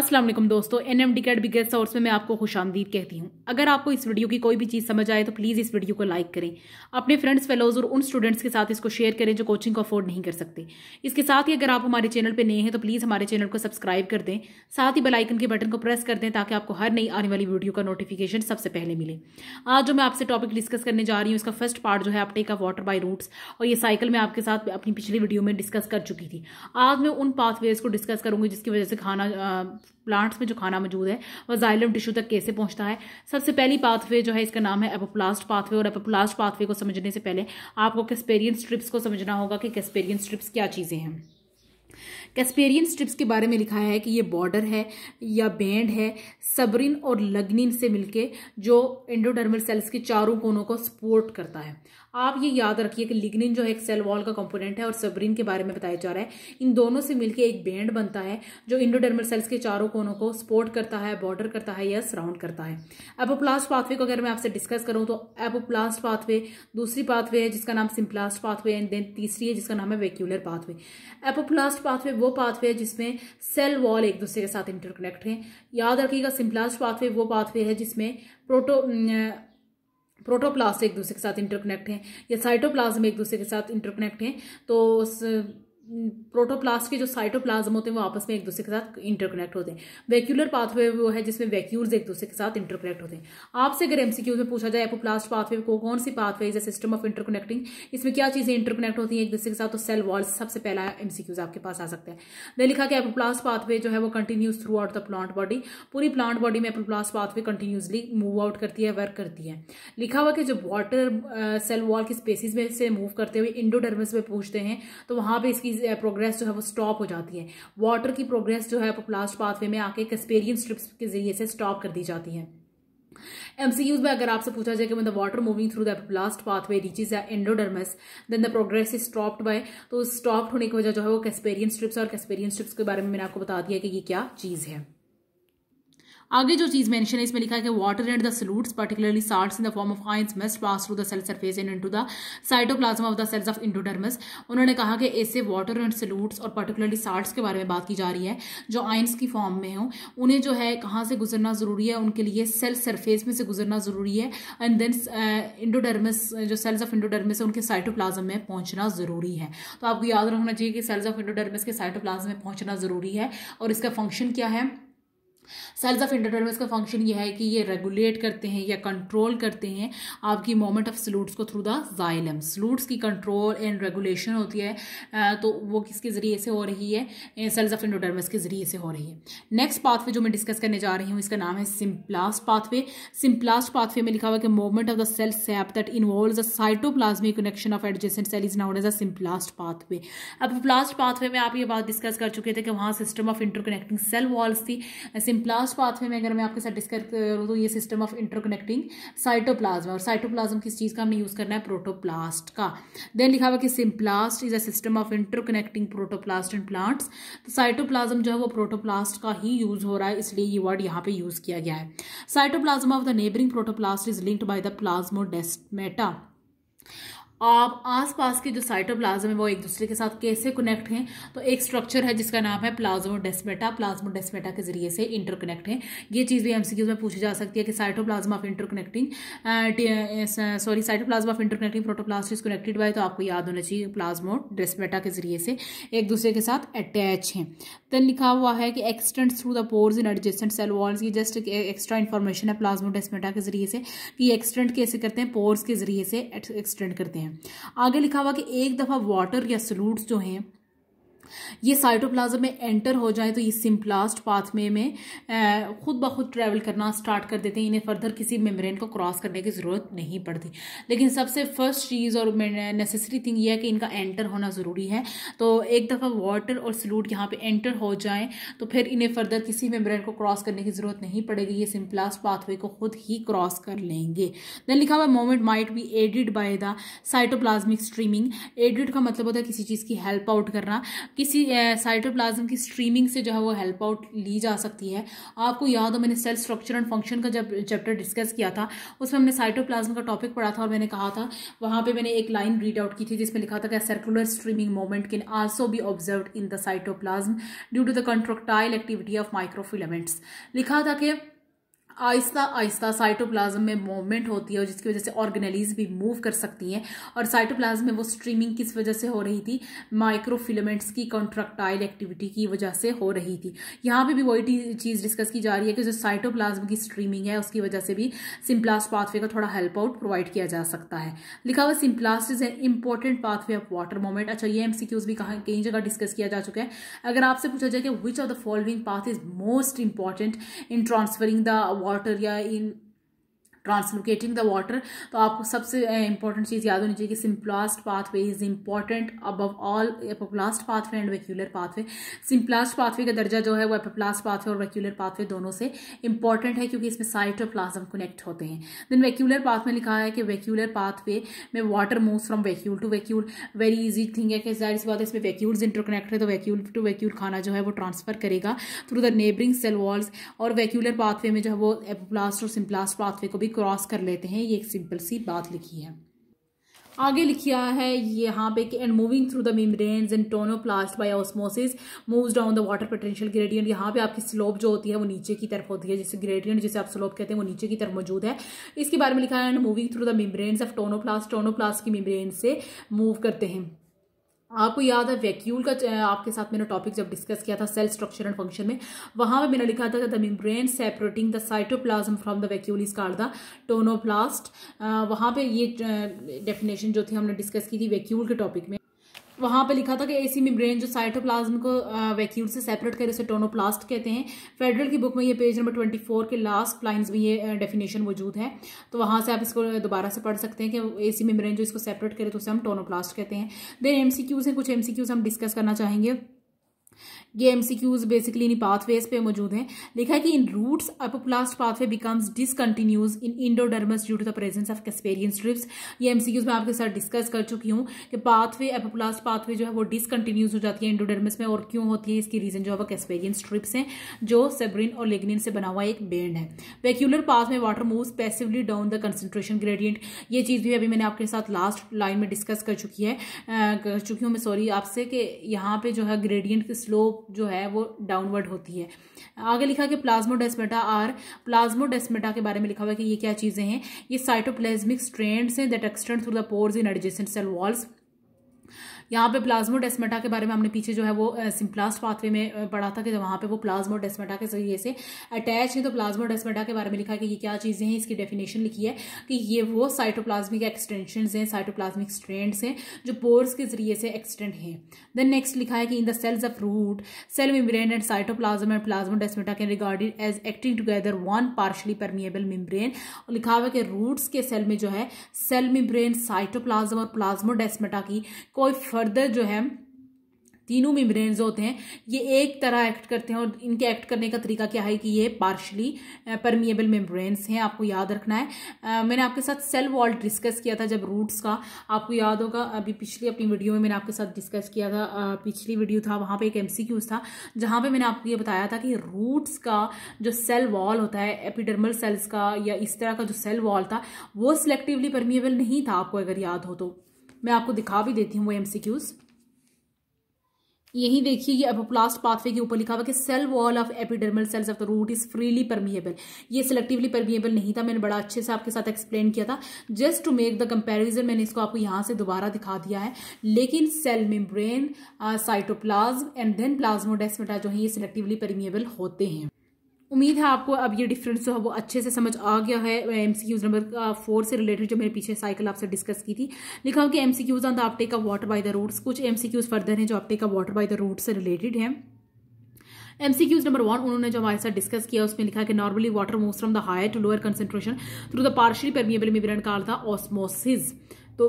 अस्सलाम वालेकुम दोस्तों N M D cat biggest source में मैं आपको खुश आमदीद कहती हूँ अगर आपको इस वीडियो की कोई भी चीज़ समझ आए तो प्लीज़ इस वीडियो को लाइक करें अपने फ्रेंड्स फेलोज और उन स्टूडेंट्स के साथ इसको शेयर करें जो कोचिंग को अफोर्ड नहीं कर सकते इसके साथ ही अगर आप हमारे चैनल पर नए हैं तो प्लीज़ हमारे चैनल को सब्सक्राइब कर दें साथ ही बेलाइकन के बटन को प्रेस कर दें ताकि आपको हर नई आने वाली वीडियो का नोटिफिकेशन सबसे पहले मिले आज जो मैं आपसे टॉपिक डिस्कस करने जा रही हूँ इसका फर्स्ट पार्ट जो है uptake a water by roots और ये साइकिल मैं आपके साथ अपनी पिछली वीडियो में डिस्कस कर चुकी थी आज मैं उन पाथवेज को डिस्कस करूँगी जिसकी वजह से खाना प्लांट्स में जो खाना मौजूद है वह जाइलम टिश्यू तक कैसे पहुंचता है सबसे पहली पाथवे जो है इसका नाम है एपोप्लास्ट पाथवे और एपोप्लास्ट पाथवे को समझने से पहले आपको कैस्पेरियन स्ट्रिप्स को समझना होगा कि कैस्पेरियन स्ट्रिप्स क्या चीज़ें हैं कैस्पेरियन स्ट्रिप्स के बारे में लिखा है कि ये बॉर्डर है या बैंड है सबरिन और लगनिन से मिलके जो इंडोडर्मल सेल्स के चारों कोनों को सपोर्ट करता है आप ये याद रखिए कि लिग्निन जो है एक सेल वॉल का कंपोनेंट है और सबरिन के बारे में बताया जा रहा है इन दोनों से मिलकर एक बैंड बनता है जो इंडोडर्मल सेल्स के चारों कोनों को सपोर्ट करता है बॉर्डर करता है या सराउंड करता है एपोप्लास्ट पाथवे को अगर मैं आपसे डिस्कस करूँ तो एपोप्लास्ट पाथवे दूसरी पाथवे है जिसका नाम सिम्प्लास्ट पाथवे एंड देन तीसरी है जिसका नाम है वेक्यूलर पाथवे एपोप्लास्ट पाथवे वो पाथवे है जिसमें सेल वॉल एक दूसरे के साथ इंटरकनेक्ट है याद रखिएगा सिम्प्लास्ट पाथवे वो पाथवे है जिसमें प्रोटो प्रोटोप्लास्ट एक दूसरे के साथ इंटरकनेक्ट हैं या साइटोप्लाज्म एक दूसरे के साथ इंटरकनेक्ट हैं तो प्रोटोप्लास्ट के जो साइटोप्लाज्म होते हैं वो आपस में एक दूसरे के साथ इंटरकनेक्ट होते हैं वैक्यूलर पाथवे वो है जिसमें वैक्यूल्स एक दूसरे के साथ इंटरकनेक्ट होते हैं आपसे अगर एमसीक्यूज में पूछा जाए एपोप्लास्ट पाथवे को कौन सी pathway is system of interconnecting इसमें क्या चीजें इंटरकनेक्ट होती हैं एक दूसरे के साथ तो सेल वॉल्स सबसे पहला एमसीक्यूज आपके पास आ सकता है दे लिखा कि एपोप्लास्ट पाथवे जो है वो continuous throughout the plant body पूरी प्लांट बॉडी में apoplast pathway continuously move out करती है वर्क करती है लिखा हुआ कि जो वाटर सेल वॉल की स्पेसीज में से मूव करते हुए इंडोडर्मस में पूछते हैं तो वहां पर इसकी प्रोग्रेस जो है वो स्टॉप हो जाती है वाटर की प्रोग्रेस जो है प्लास्ट पाथवे में आके कस्पेरियन स्ट्रिप्स के जरिए से स्टॉप कर दी जाती है एमसीयूज में अगर आपसे पूछा जाए कि the water moving through the blast pathway reaches या endodermis then the progress is stopped by तो स्टॉप्ड होने की वजह जो है वो कैस्पेरियन स्ट्रिप्स और कैस्पेरियन स्ट्रिप्स के बारे में मैंने आपको बता दिया कि ये क्या चीज़ है आगे जो चीज मेंशन है इसमें लिखा है कि water and the solutes particularly salts in the form of ions must pass through the cell surface and into the cytoplasm of the cells of endodermis उन्होंने कहा कि ऐसे वाटर एंड सलूट्स और पर्टिकुलरली साल्ट्स के बारे में बात की जा रही है जो आइंस की फॉर्म में हो उन्हें जो है कहाँ से गुजरना जरूरी है उनके लिए सेल सरफेस में से गुजरना जरूरी है एंड देन इंडोडर्मस जो सेल्स ऑफ इंडोडर्मस है उनके साइटोप्लाज्म में पहुंचना जरूरी है तो आपको याद रखना चाहिए कि सेल्स ऑफ इंडोडर्मस के साइटोप्लाज्म में पहुंचना जरूरी है और इसका फंक्शन क्या है सेल्स ऑफ इंटरटेनमेंट का फंक्शन ये है कि ये रेगुलेट करते हैं या कंट्रोल करते हैं आपकी मोमेंट ऑफ सलूट्स को थ्रू द जाइलम सलूट्स की कंट्रोल एंड रेगुलेशन होती है तो वो किसके ज़रिए से हो रही है सेल्स ऑफ इंडोडर्मस के ज़रिए से हो रही है नेक्स्ट पाथवे जो मैं डिस्कस करने जा रही हूँ इसका नाम है सिम्प्लास्ट पाथवे सिम्प्लास्ट पाथवे में लिखा हुआ कि movement of the cell sap that involve the cytoplasmic connection of adjacent cell is known as a symplast pathway अब प्लास्ट पाथवे में आप ये बात डिस्कस कर चुके थे कि वहाँ system of interconnecting cell walls थी सिम्प्लास्ट पाथवे में अगर मैं आपके साथ डिस्कस करूँ तो ये सिस्टम ऑफ इंटरकनेक्टिंग साइटोप्लाज्म और साइटोप्लाज्म किस चीज़ का हमें यूज़ करना है प्रोटोप्लास्ट का देन लिखा हुआ कि symplast is a system of interconnecting protoplast and plants तो साइटोप्लाज्म जो है वो प्रोटोप्लास्ट का ही यूज़ हो रहा है इसलिए ये वर्ड यहाँ पे यूज़ किया गया है cytoplasm of the neighbouring protoplast is linked by the plasmodesmata आप आसपास के जो साइटोप्लाज्म है वो एक दूसरे के साथ कैसे कनेक्ट हैं तो एक स्ट्रक्चर है जिसका नाम है डेस्मेटा प्लाज्मो डेस्मेटा के जरिए से इंटरकनेक्ट है ये चीज़ भी एमसीक्यूज में पूछी जा सकती है कि cytoplasm of interconnecting sorry cytoplasm of interconnecting protoplast is connected by तो आपको याद होना चाहिए डेस्मेटा के जरिए से एक दूसरे के साथ अटैच हैं तेन लिखा हुआ है कि extend through the pores in adjacent cell walls ये जस्ट एक्स्ट्रा इन्फॉर्मेशन है डेस्मेटा के जरिए से कि एक्सटेंट कैसे करते हैं पोर्स के जरिए से एक्सटेंड करते हैं आगे लिखा हुआ कि एक दफ़ा वाटर या सलूट्स जो हैं ये साइटोप्लाज्म में एंटर हो जाए तो ये सिम्प्लास्ट पाथवे में खुद ब खुद ट्रैवल करना स्टार्ट कर देते हैं इन्हें फर्दर किसी मेम्ब्रेन को क्रॉस करने की ज़रूरत नहीं पड़ती लेकिन सबसे फर्स्ट चीज़ और नेसेसरी थिंग यह है कि इनका एंटर होना ज़रूरी है तो एक दफ़ा वाटर और सलूट यहाँ पे एंटर हो जाए तो फिर इन्हें फर्दर किसी मेम्ब्रेन को क्रॉस करने की ज़रूरत नहीं पड़ेगी ये सिम्प्लास्ट पाथवे को खुद ही क्रॉस कर लेंगे देन लिखा हुआ movement might be aided by the cytoplasmic streaming aided का मतलब होता है किसी चीज़ की हेल्प आउट करना कि इसी साइटोप्लाज्म की स्ट्रीमिंग से जो है वो हेल्प आउट ली जा सकती है आपको याद हो मैंने सेल स्ट्रक्चर एंड फंक्शन का जब चैप्टर डिस्कस किया था उसमें हमने साइटोप्लाज्म का टॉपिक पढ़ा था और मैंने कहा था वहाँ पे मैंने एक लाइन रीड आउट की थी जिसमें लिखा था कि circular streaming movement can also be observe in the cytoplasm due to the contractile activity of microfilaments लिखा था कि आहिस्ता आहिस्ता साइटोप्लाज्म में मूवमेंट होती है और जिसकी वजह से ऑर्गेनलीज भी मूव कर सकती हैं और साइटोप्लाज्म में वो स्ट्रीमिंग किस वजह से हो रही थी माइक्रोफिलामेंट्स की कॉन्ट्रक्टाइल एक्टिविटी की वजह से हो रही थी यहाँ पे भी वही चीज़ डिस्कस की जा रही है कि जो साइटोप्लाज्म की स्ट्रीमिंग है उसकी वजह से भी सिम्प्लास्ट पाथवे का थोड़ा हेल्प आउट प्रोवाइड किया जा सकता है लिखा हुआ symplast is an important pathway of water movement अच्छा ये एम भी कहा कई जगह डिस्कस किया जा चुका है अगर आपसे पूछा जाए कि which of the following path is most important in transferring the water या इन ट्रांसलोकेटिंग द वाटर तो आपको सबसे इंपॉर्टेंट चीज़ याद होनी चाहिए कि symplast pathway is important above all apoplast pathway and vacuolar pathway symplast pathway का दर्जा जो है वो एपोप्लास्ट पाथवे और वैक्यूलर पाथवे दोनों से इंपॉर्टेंट है क्योंकि इसमें साइट और प्लाज्म कनेक्ट होते हैं देन वैक्यूलर पाथ में लिखा है कि वैक्यूलर पाथवे में water move from vacuole to vacuole very easy thing है कि जाहिर सी बात है इसमें वैक्यूल्स इंटरकनेक्ट है तो वैक्यूल टू वैक्यूल खाना जो है वो ट्रांसफर करेगा through the neighbouring cell walls और वैक्यूलर पाथवे में जो है वो एपोप्लास्ट और सिम्प्लास्ट पाथवे को भी क्रॉस कर लेते हैं ये एक सिंपल सी बात लिखी है आगे लिखिया है यहाँ पे कि and moving through the membranes and tonoplast by osmosis moves down the water potential gradient यहाँ पे आपकी स्लोप जो होती है वो नीचे की तरफ होती है जैसे ग्रेडियंट जिसे आप स्लोप कहते हैं वो नीचे की तरफ मौजूद है इसके बारे में लिखा है and moving through the membranes of tonoplast tonoplast की मेम्ब्रेन से मूव करते हैं आपको याद है वैक्यूल का आपके साथ मैंने टॉपिक जब डिस्कस किया था सेल स्ट्रक्चर एंड फंक्शन में वहां पे मैंने लिखा था the membrane separating the cytoplasm from the vacuole is called the tonoplast वहां पे ये डेफिनेशन जो थी हमने डिस्कस की थी वैक्यूल के टॉपिक में वहाँ पे लिखा था कि एसी मेम्ब्रेन जो साइटोप्लाज्म को वैक्यूल से सेपरेट करे उसे टोनोप्लास्ट कहते हैं फेडरल की बुक में ये पेज नंबर ट्वेंटी फोर के लास्ट लाइन्स में ये डेफिनेशन मौजूद है तो वहाँ से आप इसको दोबारा से पढ़ सकते हैं कि एसी मेम्ब्रेन जो इसको सेपरेट करे तो उसे हम टोनोप्लास्ट कहते हैं देन एम सी हैं कुछ एम सी हम डिस्कस करना चाहेंगे ये एमसीक्यूज बेसिकली इन पाथवेज पे मौजूद हैं लिखा है कि in roots apoplast pathway becomes discontinuous in endodermis due to the presence of Casparian strips ये एमसीक्यूज मैं आपके साथ डिस्कस कर चुकी हूँ कि पाथवे अपोप्लास्ट पाथवे जो है वो डिसकंटिन्यूज हो जाती है इंडोडर्मस में और क्यों होती है इसकी रीजन जो है वो कैसपेरियन स्ट्रिप्स हैं जो सेब्रिन और लेग्निन से बना हुआ एक बेंड है वेक्यूलर पाथ में water move passively down the concentration gradient ये चीज़ भी अभी मैंने आपके साथ लास्ट लाइन में डिस्कस कर चुकी है कर चुकी हूँ मैं सॉरी आपसे कि यहाँ पे जो है ग्रेडियंट की स्लोप जो है वो डाउनवर्ड होती है आगे लिखा कि प्लाज्मोडेस्मेटा आर प्लाज्मोडेस्मेटा के बारे में लिखा हुआ है कि ये क्या चीज़ें हैं ये साइटोप्लेज्मिक स्ट्रेंड्स हैं that extend through the pores in adjacent cell walls यहाँ पे प्लाज्मोडेस्मेटा के बारे में हमने पीछे जो है वो सिम्प्लास्ट पाथवे में पढ़ा था कि वहाँ पे वो प्लाज्मोडेस्मेटा के जरिए से अटैच है तो प्लाज्मोडेस्मेटा के बारे में लिखा है कि ये क्या चीज़ें हैं इसकी डेफिनेशन लिखी है कि ये वो साइटोप्लाज्मिक एक्सटेंशन हैं साइटोप्लाज्मिक स्ट्रेंड्स हैं जो पोर्स के जरिए से एक्सटेंड हैं देन नेक्स्ट लिखा है कि in the cells of root cell membrane and cytoplasm and plasmodesmata can regarded as acting together one partially permeable membrane लिखा हुआ कि रूट्स के सेल में जो है सेल मिम्ब्रेन साइटोप्लाज्म और प्लाज्मोडेस्मेटा की कोई फर्दर जो है तीनों मेम्ब्रेन होते हैं ये एक तरह एक्ट करते हैं और इनके एक्ट करने का तरीका क्या है कि ये पार्शली परमिएबल मेम्ब्रेन्स हैं आपको याद रखना है आ, मैंने आपके साथ सेल वॉल डिस्कस किया था जब रूट्स का आपको याद होगा अभी पिछली अपनी वीडियो में मैंने आपके साथ डिस्कस किया था आ, पिछली वीडियो था वहाँ पर एक एम था जहाँ पर मैंने आपको ये बताया था कि रूट्स का जो सेल वॉल होता है एपिडर्मल सेल्स का या इस तरह का जो सेल वॉल था वो सिलेक्टिवली परमिएबल नहीं था आपको अगर याद हो तो मैं आपको दिखा भी देती हूँ वो एमसीक्यूज़ यही देखिए ये एपोप्लास्ट पाथवे के ऊपर लिखा हुआ कि cell wall of epidermal cells of the root is freely permeable ये सिलेक्टिवली परमिएबल नहीं था मैंने बड़ा अच्छे से आपके साथ एक्सप्लेन किया था just to make the comparison मैंने इसको आपको यहां से दोबारा दिखा दिया है लेकिन cell membrane cytoplasm and then plasmodesmata जो है ये सिलेक्टिवली परमिएबल होते हैं उम्मीद है आपको अब ये डिफरेंस जो है वो अच्छे से समझ आ गया है M C Qs number four से रिलेटेड जो मेरे पीछे साइकिल आपसे डिस्कस की थी लिखा हो कि M C Qs on the uptake of water by the roots कुछ एम सी क्यूज फर्दर हैं जो uptake of water by the root से रिलेटेड हैं M C Qs number one उन्होंने जो हमारे साथ डिस्कस किया उसमें लिखा कि normally water move from the higher to lower concentration through the partially permeable membrane called था ऑस्मोसिस तो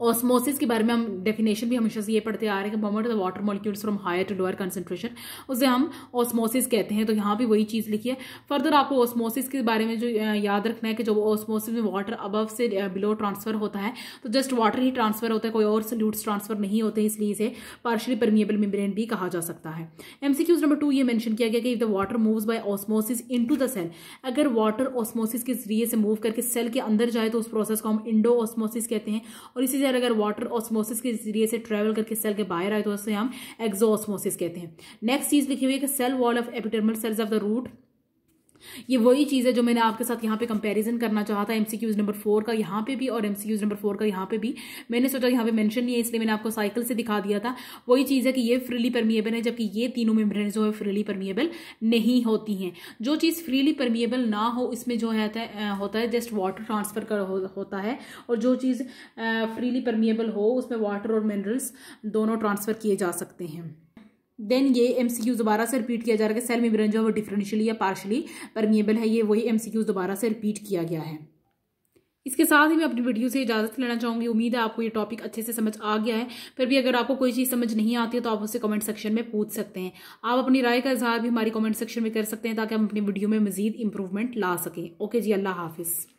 ऑस्मोसिस के बारे में हम डेफिनेशन भी हमेशा से ये पढ़ते आ रहे हैं कि movement of the water molecules from higher to lower concentration उसे हम ऑस्मोसिस कहते हैं तो यहाँ भी वही चीज़ लिखी है फर्दर आपको ऑस्मोसिस के बारे में जो याद रखना है कि जब ऑस्मोसिस में वाटर अबव से बिलो ट्रांसफर होता है तो जस्ट वाटर ही ट्रांसफर होता है कोई और सोल्यूट्स ट्रांसफर नहीं होते इसलिए इसे पार्शली परमिएबल मेम्ब्रेन भी कहा जा सकता है एमसीक्यूज नंबर टू ये मैंशन किया गया कि if the water move by osmosis to the cell अगर वाटर ऑस्मोसिस के जरिए से मूव करके सेल के अंदर जाए तो उस प्रोसेस को हम इंडो ऑस्मोसिस कहते हैं और इसी एयर अगर वाटर ऑस्मोसिस के जरिए से ट्रेवल करके सेल के बाहर आए तो उसे हम एक्जोसमोसिस कहते हैं नेक्स्ट चीज लिखी हुई है कि cell wall of epidermal cells of the root ये वही चीज़ है जो मैंने आपके साथ यहाँ पे कंपैरिजन करना चाहता था एमसीक्यूज नंबर फोर का यहाँ पे भी और एमसीक्यूज नंबर फोर का यहाँ पे भी मैंने सोचा यहाँ पे मेंशन नहीं है इसलिए मैंने आपको साइकिल से दिखा दिया था वही चीज़ है कि ये फ्रीली परमिएबल है जबकि ये तीनों मेम्ब्रेन जो है फ्रीली परमिएबल नहीं होती हैं जो चीज़ फ्रीली परमिएबल ना हो इसमें जो है होता है जस्ट वाटर ट्रांसफर कर हो, होता है और जो चीज़ फ्रीली परमिएबल हो उसमें वाटर और मिनरल्स दोनों ट्रांसफ़र किए जा सकते हैं देन ये एमसीक्यूज दोबारा से रिपीट किया जा रहा है कि सेल मेम्ब्रेन जो है वो डिफरेंशियली या पार्शली परमिएबल है ये वही एमसीक्यूज दोबारा से रिपीट किया गया है इसके साथ ही मैं अपनी वीडियो से इजाज़त लेना चाहूंगी उम्मीद है आपको ये टॉपिक अच्छे से समझ आ गया है फिर भी अगर आपको कोई चीज़ समझ नहीं आती है तो आप उसे कमेंट सेक्शन में पूछ सकते हैं आप अपनी राय का इजहार भी हमारी कमेंट सेक्शन में कर सकते हैं ताकि हम अपनी वीडियो में मजीद इंप्रूवमेंट ला सकें ओके जी अल्लाह हाफिज़